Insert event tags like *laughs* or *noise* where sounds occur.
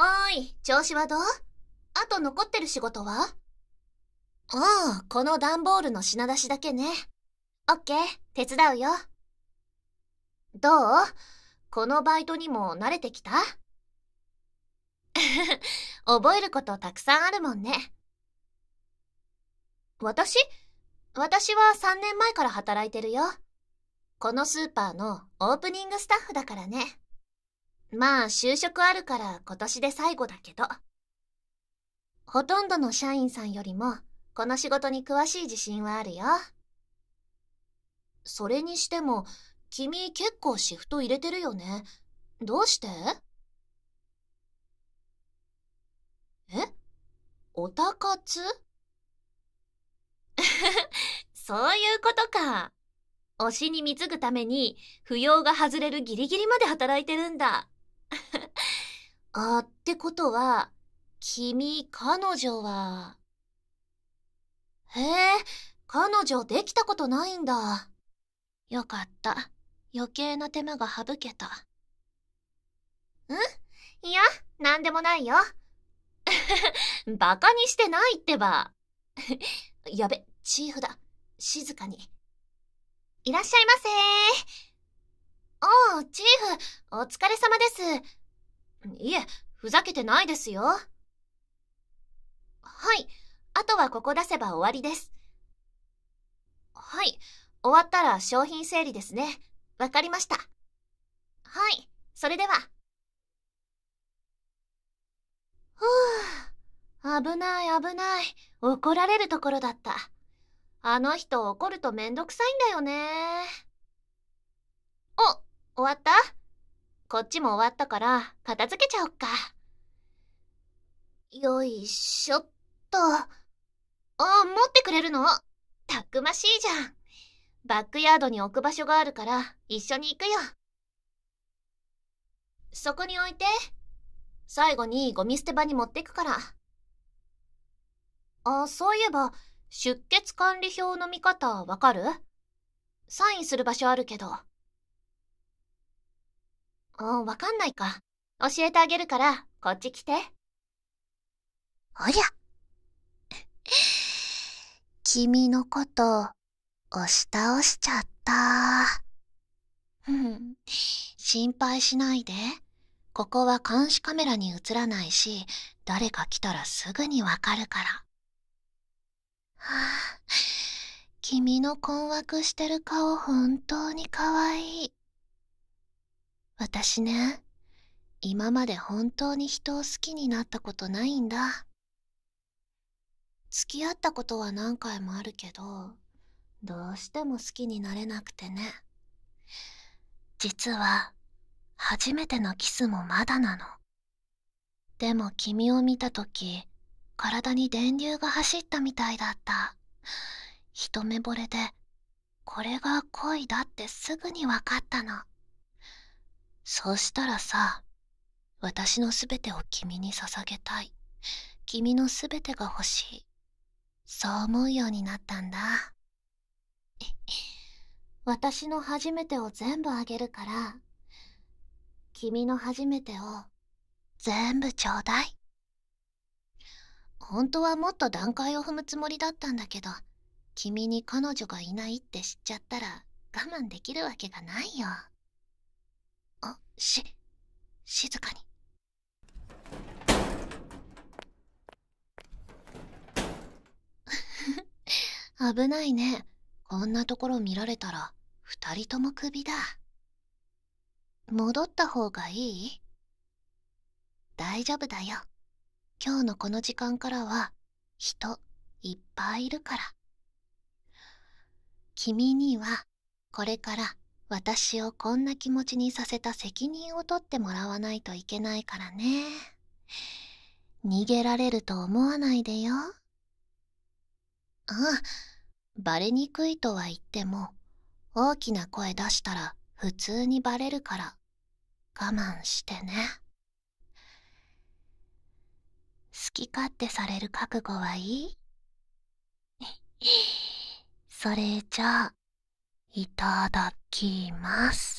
おーい、調子はどうあと残ってる仕事はああ、この段ボールの品出しだけね。オッケー、手伝うよ。どうこのバイトにも慣れてきた *laughs* 覚えることたくさんあるもんね。私私は3年前から働いてるよ。このスーパーのオープニングスタッフだからね。まあ就職あるから今年で最後だけど。ほとんどの社員さんよりも、この仕事に詳しい自信はあるよ。それにしても、君結構シフト入れてるよね。どうしてえおたかつ *laughs* そういうことか。推しに貢ぐために、扶養が外れるギリギリまで働いてるんだ。*laughs* あってことは、君、彼女は。へえ、彼女できたことないんだ。よかった。余計な手間が省けた。んいや、なんでもないよ。*laughs* バカにしてないってば。*laughs* やべ、チーフだ。静かに。いらっしゃいませー。ああ、チーフ、お疲れ様です。いえ、ふざけてないですよ。はい、あとはここ出せば終わりです。はい、終わったら商品整理ですね。わかりました。はい、それでは。ふぅ、危ない危ない。怒られるところだった。あの人怒るとめんどくさいんだよね。お、終わったこっちも終わったから片付けちゃおっか。よいしょっと。あ、持ってくれるのたくましいじゃん。バックヤードに置く場所があるから一緒に行くよ。そこに置いて。最後にゴミ捨て場に持ってくから。あ、そういえば、出血管理表の見方わかるサインする場所あるけど。わかんないか。教えてあげるから、こっち来て。おりゃ。*laughs* 君のこと、押し倒しちゃった。心配しないで。ここは監視カメラに映らないし、誰か来たらすぐにわかるから。はあ、君の困惑してる顔本当に可愛い。私ね今まで本当に人を好きになったことないんだ付き合ったことは何回もあるけどどうしても好きになれなくてね実は初めてのキスもまだなのでも君を見た時体に電流が走ったみたいだった一目惚れでこれが恋だってすぐに分かったのそうしたらさ私のすべてを君に捧げたい君のすべてが欲しいそう思うようになったんだ *laughs* 私の初めてを全部あげるから君の初めてを全部ちょうだい本当はもっと段階を踏むつもりだったんだけど君に彼女がいないって知っちゃったら我慢できるわけがないよし静かに *laughs* 危ないねこんなところ見られたら二人ともクビだ戻った方がいい大丈夫だよ今日のこの時間からは人いっぱいいるから君にはこれから私をこんな気持ちにさせた責任を取ってもらわないといけないからね逃げられると思わないでよああバレにくいとは言っても大きな声出したら普通にバレるから我慢してね好き勝手される覚悟はいい *laughs* それじゃあいただきます。